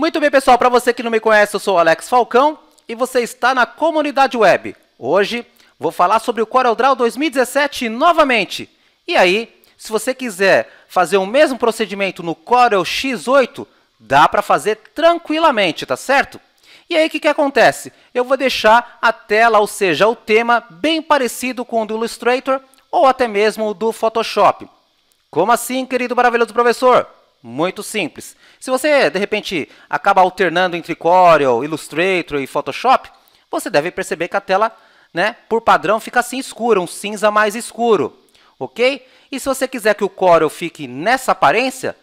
Muito bem, pessoal, para você que não me conhece, eu sou Alex Falcão e você está na comunidade web. Hoje vou falar sobre o CorelDRAW 2017 novamente. E aí, se você quiser fazer o mesmo procedimento no Corel X8, dá para fazer tranquilamente, tá certo? E aí, o que, que acontece? Eu vou deixar a tela, ou seja, o tema, bem parecido com o do Illustrator ou até mesmo o do Photoshop. Como assim, querido maravilhoso professor? Muito simples. Se você, de repente, acaba alternando entre Corel, Illustrator e Photoshop, você deve perceber que a tela, né, por padrão, fica assim escura, um cinza mais escuro. Ok? E se você quiser que o Corel fique nessa aparência,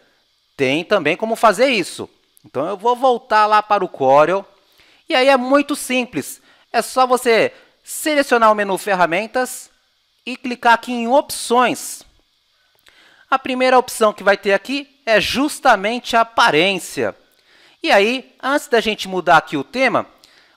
tem também como fazer isso. Então, eu vou voltar lá para o Corel. E aí é muito simples. É só você selecionar o menu Ferramentas e clicar aqui em Opções. A primeira opção que vai ter aqui é justamente a aparência. E aí, antes da gente mudar aqui o tema,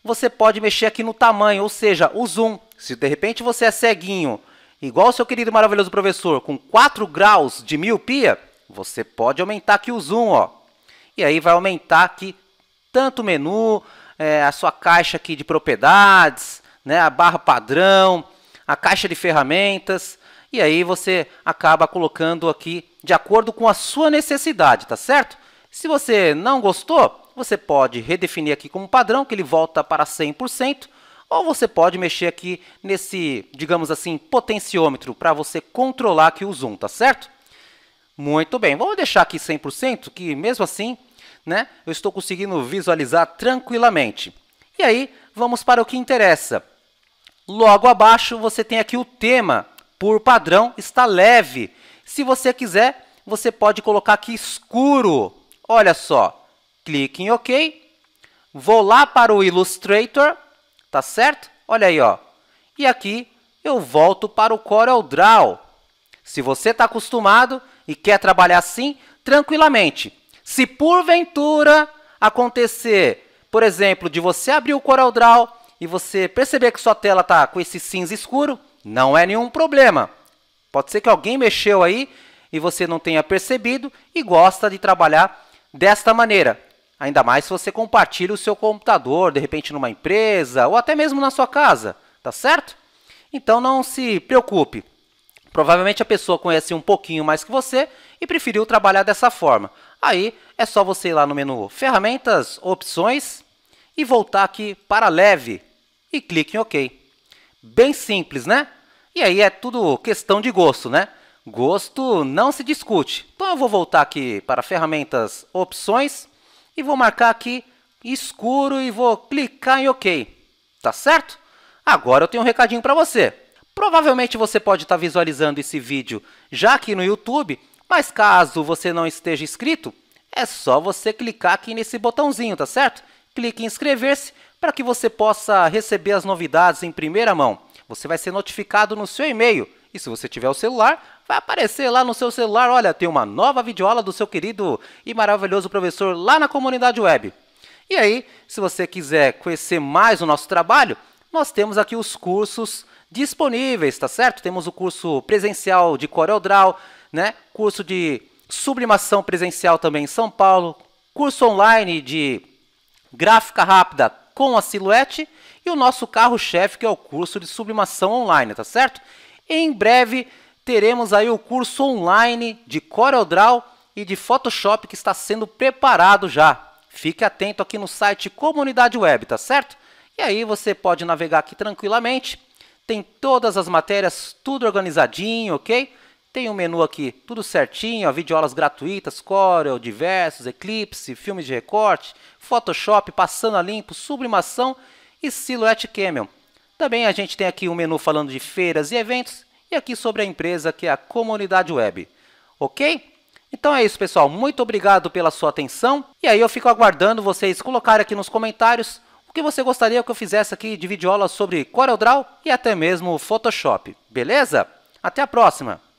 você pode mexer aqui no tamanho, ou seja, o zoom. Se de repente você é ceguinho, igual o seu querido maravilhoso professor, com 4 graus de miopia, você pode aumentar aqui o zoom, ó. E aí vai aumentar aqui tanto o menu, é, a sua caixa aqui de propriedades, né, a barra padrão, a caixa de ferramentas. E aí você acaba colocando aqui de acordo com a sua necessidade, tá certo? Se você não gostou, você pode redefinir aqui como padrão, que ele volta para 100%, ou você pode mexer aqui nesse, digamos assim, potenciômetro para você controlar aqui o zoom, tá certo? Muito bem, vamos deixar aqui 100%, que mesmo assim, né, eu estou conseguindo visualizar tranquilamente. E aí, vamos para o que interessa. Logo abaixo, você tem aqui o tema por padrão, está leve. Se você quiser, você pode colocar aqui escuro. Olha só, clique em OK. Vou lá para o Illustrator, tá certo? Olha aí, ó. E aqui eu volto para o Corel Draw. Se você está acostumado e quer trabalhar assim, tranquilamente. Se porventura acontecer, por exemplo, de você abrir o Corel Draw e você perceber que sua tela está com esse cinza escuro, não é nenhum problema. Pode ser que alguém mexeu aí e você não tenha percebido e gosta de trabalhar desta maneira. Ainda mais se você compartilha o seu computador, de repente numa empresa ou até mesmo na sua casa, tá certo? Então não se preocupe. Provavelmente a pessoa conhece um pouquinho mais que você e preferiu trabalhar dessa forma. Aí é só você ir lá no menu Ferramentas, Opções e voltar aqui para Leve e clique em OK. Bem simples, né? E aí é tudo questão de gosto, né? Gosto não se discute. Então eu vou voltar aqui para ferramentas opções e vou marcar aqui escuro e vou clicar em OK. Tá certo? Agora eu tenho um recadinho para você. Provavelmente você pode estar tá visualizando esse vídeo já aqui no YouTube, mas caso você não esteja inscrito, é só você clicar aqui nesse botãozinho, tá certo? Clique em inscrever-se para que você possa receber as novidades em primeira mão. Você vai ser notificado no seu e-mail. E se você tiver o celular, vai aparecer lá no seu celular, olha, tem uma nova videoaula do seu querido e maravilhoso professor lá na comunidade web. E aí, se você quiser conhecer mais o nosso trabalho, nós temos aqui os cursos disponíveis, tá certo? Temos o curso presencial de CorelDRAW, né? Curso de sublimação presencial também em São Paulo, curso online de gráfica rápida com a Silhouette e o nosso carro-chefe, que é o curso de sublimação online, tá certo? Em breve teremos aí o curso online de CorelDRAW e de Photoshop que está sendo preparado já. Fique atento aqui no site Comunidade Web, tá certo? E aí você pode navegar aqui tranquilamente. Tem todas as matérias, tudo organizadinho, ok? Tem um menu aqui, tudo certinho, ó, videoaulas gratuitas, Corel, diversos, Eclipse, filmes de recorte, Photoshop, passando a limpo, sublimação e Silhouette Camel. Também a gente tem aqui um menu falando de feiras e eventos e aqui sobre a empresa que é a comunidade web. Ok? Então é isso, pessoal. Muito obrigado pela sua atenção. E aí eu fico aguardando vocês colocarem aqui nos comentários o que você gostaria que eu fizesse aqui de videoaulas sobre CorelDRAW e até mesmo Photoshop. Beleza? Até a próxima!